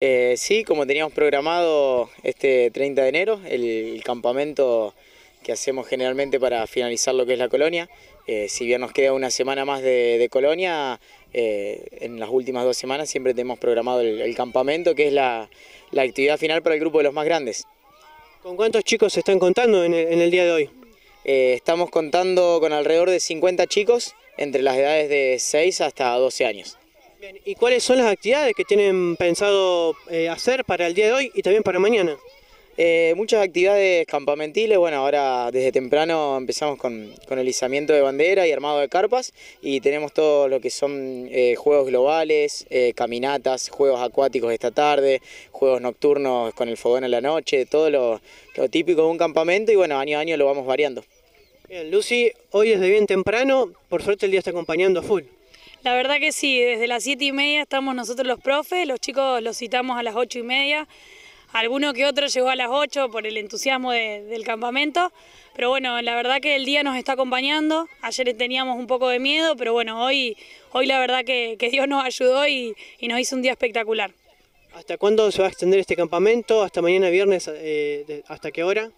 Eh, sí, como teníamos programado este 30 de enero, el, campamento que hacemos generalmente para finalizar lo que es la colonia. Eh, si bien nos queda una semana más de, colonia, eh, en las últimas dos semanas siempre tenemos programado el, campamento, que es la, actividad final para el grupo de los más grandes. ¿Con cuántos chicos se están contando en en el día de hoy? estamos contando con alrededor de 50 chicos entre las edades de 6 hasta 12 años. ¿y cuáles son las actividades que tienen pensado eh, hacer para el día de hoy y también para mañana? Eh, muchas actividades campamentiles, bueno, ahora desde temprano empezamos con, el izamiento de bandera y armado de carpas y tenemos todo lo que son eh, juegos globales, caminatas, juegos acuáticos esta tarde, juegos nocturnos con el fogón en la noche, todo lo, lo típico de un campamento y bueno, año a año lo vamos variando. Bien, Lucy, hoy desde bien temprano, por suerte el día está acompañando a full. La verdad que sí, desde las 7 y media estamos nosotros los profes, los chicos los citamos a las 8 y media, alguno que otro llegó a las 8 por el entusiasmo del campamento, pero bueno, la verdad que el día nos está acompañando, ayer teníamos un poco de miedo, pero bueno, hoy, hoy la verdad que, Dios nos ayudó y, nos hizo un día espectacular. ¿Hasta cuándo se va a extender este campamento? ¿Hasta mañana viernes? Eh, ¿Hasta qué hora?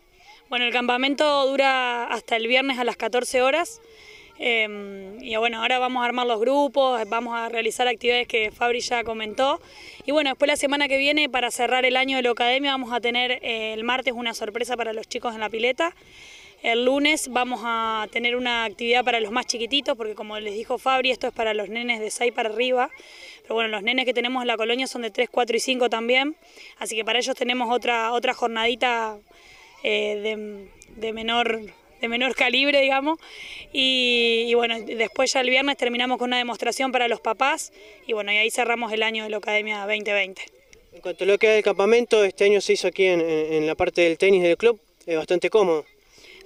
Bueno, el campamento dura hasta el viernes a las 14 horas. Em, y bueno, ahora vamos a armar los grupos, vamos a realizar actividades que Fabri ya comentó. Y bueno, después la semana que viene, para cerrar el año de la academia, vamos a tener eh, el martes una sorpresa para los chicos en la pileta. El lunes vamos a tener una actividad para los más chiquititos, porque como les dijo Fabri, esto es para los nenes de 6 para arriba. Pero bueno, los nenes que tenemos en la colonia son de 3, 4 y 5 también. Así que para ellos tenemos otra, otra jornadita eh, de menor de menor calibre, digamos. Y, bueno, después ya el viernes terminamos con una demostración para los papás y bueno, y ahí cerramos el año de la Academia 2020. En cuanto a lo que es el campamento, este año se hizo aquí en, la parte del tenis del club, es bastante cómodo.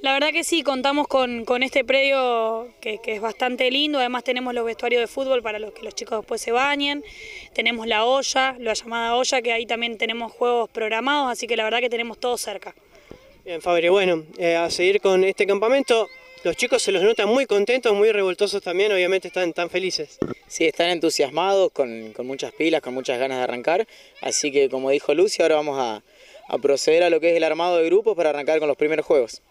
La verdad que sí, contamos con, este predio que, que, es bastante lindo, además tenemos los vestuarios de fútbol para los que los chicos después se bañen, tenemos la olla, la llamada olla, que ahí también tenemos juegos programados, así que la verdad que tenemos todo cerca. Bien, Fabri, bueno, eh, a seguir con este campamento. Los chicos se los notan muy contentos, muy revoltosos también, obviamente están tan felices. Sí, están entusiasmados, con, muchas pilas, con muchas ganas de arrancar. Así que, como dijo Lucy, ahora vamos a, a proceder a lo que es el armado de grupos para arrancar con los primeros juegos.